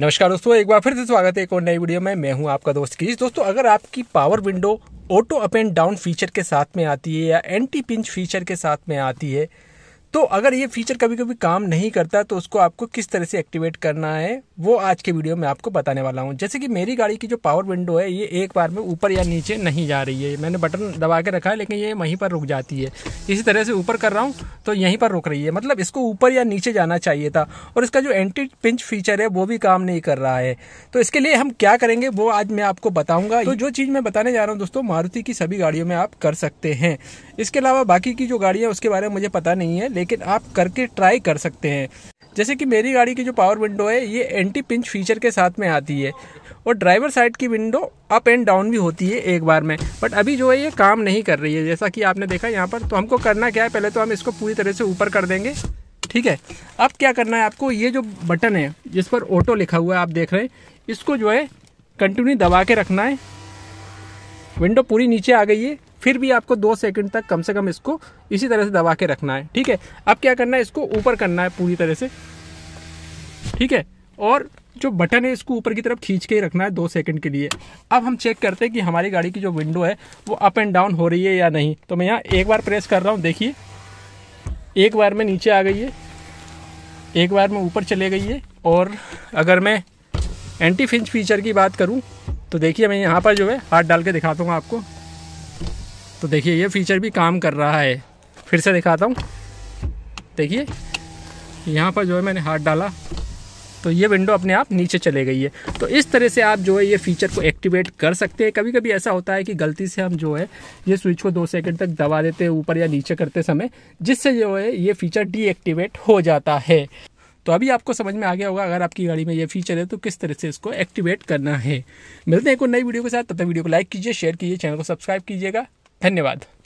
नमस्कार दोस्तों एक बार फिर से स्वागत है एक और नई वीडियो में मैं हूं आपका दोस्त कीज दोस्तों अगर आपकी power window auto up and down feature के साथ में आती है या एंटी पिंच फीचर के साथ में आती है तो अगर ये फीचर कभी कभी काम नहीं करता तो उसको आपको किस तरह से एक्टिवेट करना है वो आज के वीडियो में आपको बताने वाला हूँ जैसे कि मेरी गाड़ी की जो पावर विंडो है ये एक बार में ऊपर या नीचे नहीं जा रही है मैंने बटन दबा के रखा है लेकिन ये वहीं पर रुक जाती है इसी तरह से ऊपर कर रहा हूँ तो यहीं पर रुक रही है मतलब इसको ऊपर या नीचे जाना चाहिए था और इसका जो एंटी पिंच फीचर है वो भी काम नहीं कर रहा है तो इसके लिए हम क्या करेंगे वो आज मैं आपको बताऊँगा तो जो चीज़ मैं बताने जा रहा हूँ दोस्तों मारुति की सभी गाड़ियों में आप कर सकते हैं इसके अलावा बाकी की जो गाड़ियाँ उसके बारे में मुझे पता नहीं है लेकिन आप करके ट्राई कर सकते हैं जैसे कि मेरी गाड़ी की जो पावर विंडो है ये एंटी पिंच फीचर के साथ में आती है और ड्राइवर साइड की विंडो अप एंड डाउन भी होती है एक बार में बट अभी जो है ये काम नहीं कर रही है जैसा कि आपने देखा यहाँ पर तो हमको करना क्या है पहले तो हम इसको पूरी तरह से ऊपर कर देंगे ठीक है अब क्या करना है आपको ये जो बटन है जिस पर ऑटो लिखा हुआ है आप देख रहे हैं इसको जो है कंटिन्यू दबा के रखना है विंडो पूरी नीचे आ गई है फिर भी आपको दो सेकंड तक कम से कम इसको इसी तरह से दबा के रखना है ठीक है अब क्या करना है इसको ऊपर करना है पूरी तरह से ठीक है और जो बटन है इसको ऊपर की तरफ खींच के ही रखना है दो सेकंड के लिए अब हम चेक करते हैं कि हमारी गाड़ी की जो विंडो है वो अप एंड डाउन हो रही है या नहीं तो मैं यहाँ एक बार प्रेस कर रहा हूँ देखिए एक बार में नीचे आ गई है एक बार में ऊपर चले गई है और अगर मैं एंटी फिंच फीचर की बात करूँ तो देखिए मैं यहाँ पर जो है हाथ डाल के दिखाता हूँ आपको तो देखिए ये फीचर भी काम कर रहा है फिर से दिखाता हूँ देखिए यहाँ पर जो है मैंने हाथ डाला तो ये विंडो अपने आप नीचे चले गई है तो इस तरह से आप जो है ये फीचर को एक्टिवेट कर सकते हैं कभी कभी ऐसा होता है कि गलती से हम जो है ये स्विच को दो सेकंड तक दबा देते हैं ऊपर या नीचे करते समय जिससे जो है ये फीचर डीएक्टिवेट हो जाता है तो अभी आपको समझ में आ गया होगा अगर आपकी गाड़ी में ये फीचर है तो किस तरह से इसको एक्टिवेट करना है मिलते हैं एक नई वीडियो के साथ तब तक वीडियो को लाइक कीजिए शेयर कीजिए चैनल को सब्सक्राइब कीजिएगा धन्यवाद